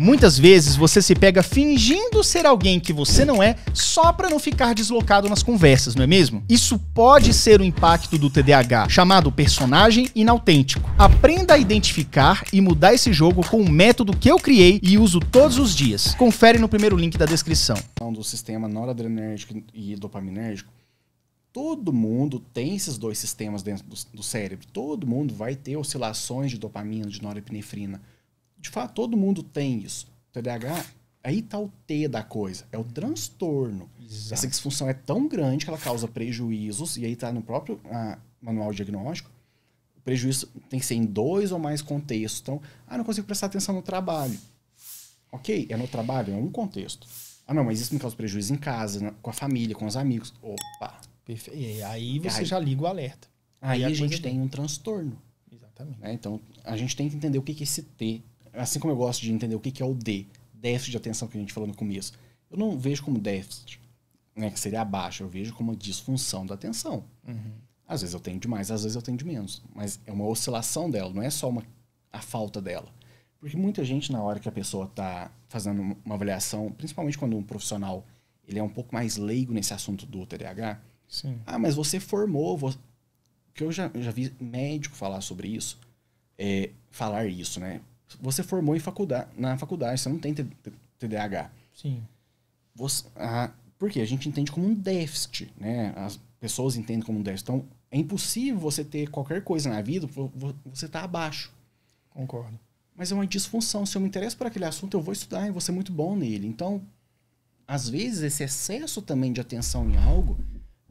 Muitas vezes você se pega fingindo ser alguém que você não é só para não ficar deslocado nas conversas, não é mesmo? Isso pode ser o impacto do TDAH, chamado personagem inautêntico. Aprenda a identificar e mudar esse jogo com o método que eu criei e uso todos os dias. Confere no primeiro link da descrição. Então, do sistema noradrenérgico e dopaminérgico, todo mundo tem esses dois sistemas dentro do, do cérebro. Todo mundo vai ter oscilações de dopamina, de norepinefrina de fato, todo mundo tem isso. TDAH, aí tá o T da coisa, é o transtorno. Exato. Essa disfunção é tão grande que ela causa prejuízos, e aí tá no próprio ah, manual diagnóstico, o prejuízo tem que ser em dois ou mais contextos. Então, ah, não consigo prestar atenção no trabalho. Ok, é no trabalho, é um contexto. Ah, não, mas isso me causa prejuízo em casa, com a família, com os amigos. Opa! Perfeito. E aí você aí, já liga o alerta. Aí, aí a, a gente tem um transtorno. Exatamente. Né, então, a gente tem que entender o que que é esse T assim como eu gosto de entender o que, é o D, déficit de atenção que a gente falou no começo, eu não vejo como déficit, né, que seria abaixo, eu vejo como uma disfunção da atenção. Uhum. Às vezes eu tenho de mais, às vezes eu tenho de menos, mas é uma oscilação dela, não é só uma, a falta dela. Porque muita gente, na hora que a pessoa está fazendo uma avaliação, principalmente quando um profissional ele é um pouco mais leigo nesse assunto do TDAH, Sim. ah, mas você formou, você... que eu já, já vi médico falar sobre isso, é, falar isso, né? Você formou em faculdade, na faculdade, você não tem TDAH. Sim. Você, a, ah, porque a gente entende como um déficit, né? As pessoas entendem como um déficit. Então, é impossível você ter qualquer coisa na vida, você está abaixo. Concordo. Mas é uma disfunção. Se eu me interesso por aquele assunto, eu vou estudar e vou ser muito bom nele. Então, às vezes, esse excesso também de atenção em algo,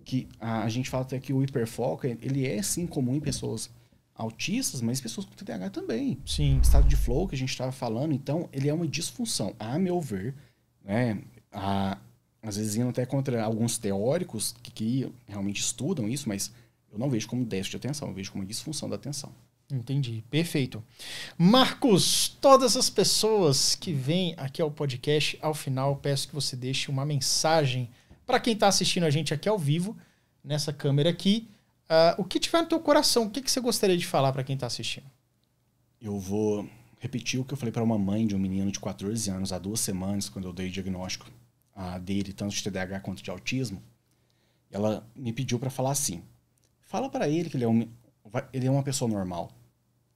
que a, a gente fala até que o hiperfoco, ele é sim comum em pessoas autistas, mas pessoas com TDAH também. Sim. Estado de flow que a gente estava falando, então, ele é uma disfunção. A meu ver, né, a, às vezes indo até contra alguns teóricos que, que, realmente estudam isso, mas eu não vejo como déficit de atenção, eu vejo como disfunção da atenção. Entendi, perfeito. Marcos, todas as pessoas que vêm aqui ao podcast, ao final peço que você deixe uma mensagem para quem está assistindo a gente aqui ao vivo, nessa câmera aqui, Uh, o que tiver no teu coração, o que, que você gostaria de falar para quem está assistindo? Eu vou repetir o que eu falei para uma mãe de um menino de 14 anos há duas semanas, quando eu dei o diagnóstico uh, dele, tanto de TDAH quanto de autismo. Ela me pediu para falar assim: fala para ele que ele é, um, ele é uma pessoa normal,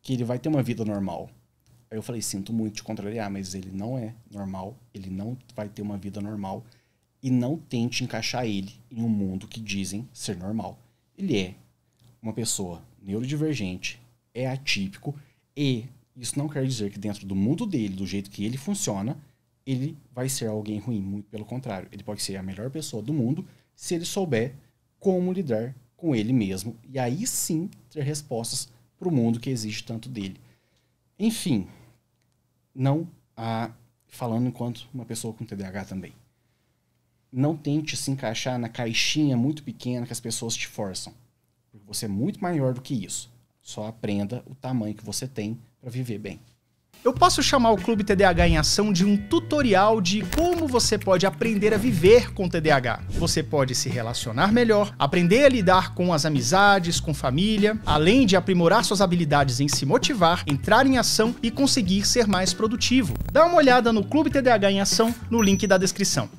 que ele vai ter uma vida normal. Aí eu falei: sinto muito te contrariar, mas ele não é normal, ele não vai ter uma vida normal. E não tente encaixar ele em um mundo que dizem ser normal ele é uma pessoa neurodivergente, é atípico e isso não quer dizer que dentro do mundo dele, do jeito que ele funciona, ele vai ser alguém ruim, muito pelo contrário, ele pode ser a melhor pessoa do mundo se ele souber como lidar com ele mesmo e aí sim ter respostas para o mundo que exige tanto dele. Enfim, não a falando enquanto uma pessoa com TDAH também não tente se encaixar na caixinha muito pequena que as pessoas te forçam. Porque você é muito maior do que isso. Só aprenda o tamanho que você tem para viver bem. Eu posso chamar o Clube TDAH em Ação de um tutorial de como você pode aprender a viver com TDAH. Você pode se relacionar melhor, aprender a lidar com as amizades, com família, além de aprimorar suas habilidades em se motivar, entrar em ação e conseguir ser mais produtivo. Dá uma olhada no Clube TDAH em Ação no link da descrição.